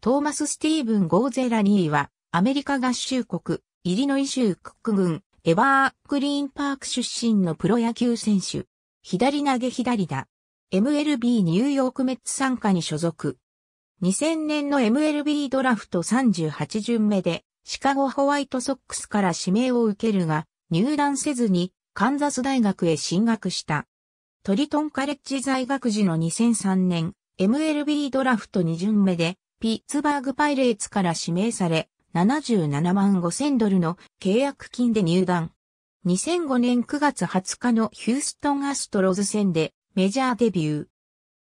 トーマス・スティーブン・ゴーゼラニーは、アメリカ合衆国、イリノイ州クック郡、エバークリーンパーク出身のプロ野球選手。左投げ左打。MLB ニューヨークメッツ参加に所属。2000年の MLB ドラフト38巡目で、シカゴホワイトソックスから指名を受けるが、入団せずに、カンザス大学へ進学した。トリトンカレッジ在学時の2003年、MLB ドラフト2巡目で、ピッツバーグパイレーツから指名され、77万5千ドルの契約金で入団。2005年9月20日のヒューストンアストロズ戦でメジャーデビュー。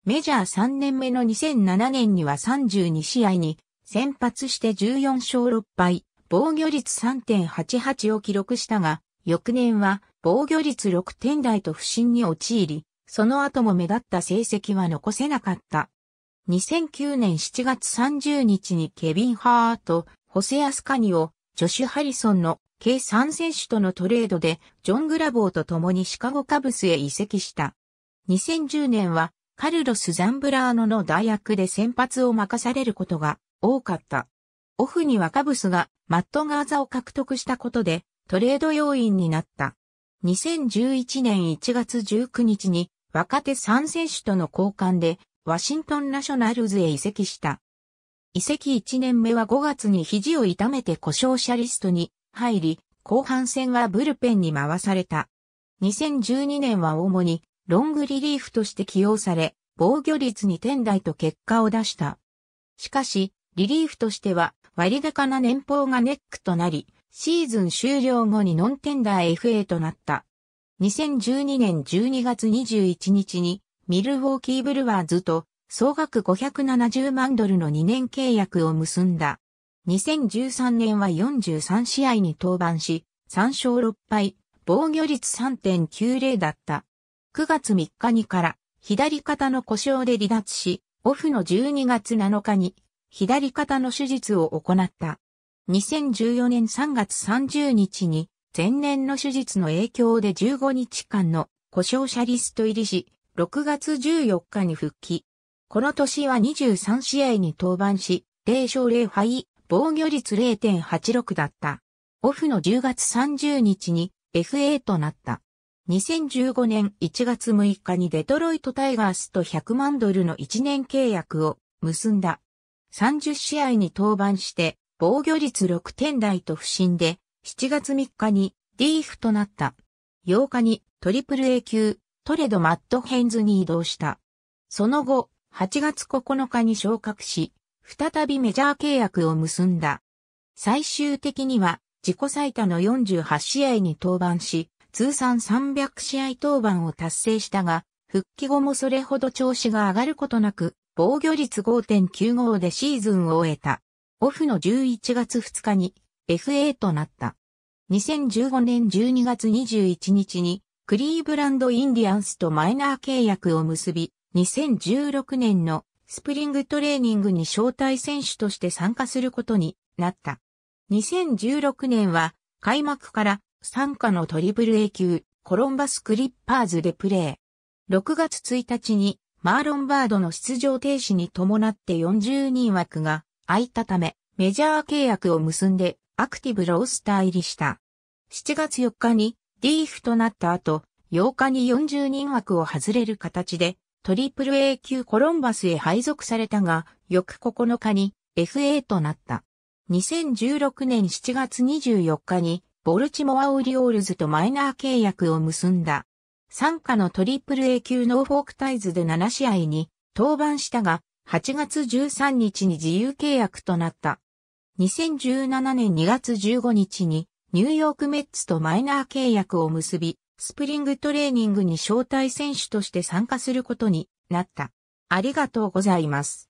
メジャー3年目の2007年には32試合に先発して14勝6敗、防御率3.88を記録したが、翌年は防御率6点台と不振に陥り、その後も目立った成績は残せなかった。2009年7月30日にケビン・ハート、ホセ・アスカニオ、ジョシュ・ハリソンの計3選手とのトレードで、ジョン・グラボーと共にシカゴカブスへ移籍した。2010年は、カルロス・ザンブラーノの代役で先発を任されることが多かった。オフにはカブスがマットガーザを獲得したことでトレード要因になった。2011年1月19日に若手3選手との交換でワシントンナショナルズへ移籍した。移籍1年目は5月に肘を痛めて故障者リストに入り、後半戦はブルペンに回された。2012年は主にロングリリーフとして起用され、防御率に点台と結果を出した。しかし、リリーフとしては割高な年俸がネックとなり、シーズン終了後にノンテンダー FA となった。2012年12月21日にミルウォーキーブルワーズと総額570万ドルの2年契約を結んだ。2013年は43試合に登板し、3勝6敗、防御率3.90だった。9月3日にから左肩の故障で離脱し、オフの12月7日に左肩の手術を行った。2014年3月30日に前年の手術の影響で15日間の故障者リスト入りし、6月14日に復帰。この年は23試合に登板し、0勝0敗、防御率0.86だった。オフの10月30日に FA となった。2015年1月6日にデトロイトタイガースと100万ドルの1年契約を結んだ。30試合に登板して、防御率6点台と不振で、7月3日に D フとなった。8日にトリプル A 級トレド・マット・ヘンズに移動した。その後、8月9日に昇格し、再びメジャー契約を結んだ。最終的には、自己最多の48試合に登板し、通算300試合登板を達成したが、復帰後もそれほど調子が上がることなく、防御率5.95でシーズンを終えた。オフの11月2日に FA となった。2015年12月21日にクリーブランドインディアンスとマイナー契約を結び、2016年のスプリングトレーニングに招待選手として参加することになった。2016年は開幕から参加のトリブル A 級コロンバスクリッパーズでプレー。6月1日にマーロンバードの出場停止に伴って40人枠が空いたためメジャー契約を結んでアクティブロースター入りした。7月4日にディーフとなった後、8日に40人枠を外れる形で、トリプル A 級コロンバスへ配属されたが、翌9日に FA となった。2016年7月24日に、ボルチモア・オリオールズとマイナー契約を結んだ。参加のトリプル A 級ノーフォークタイズで7試合に登板したが、8月13日に自由契約となった。2017年2月15日にニューヨークメッツとマイナー契約を結び、スプリングトレーニングに招待選手として参加することになった。ありがとうございます。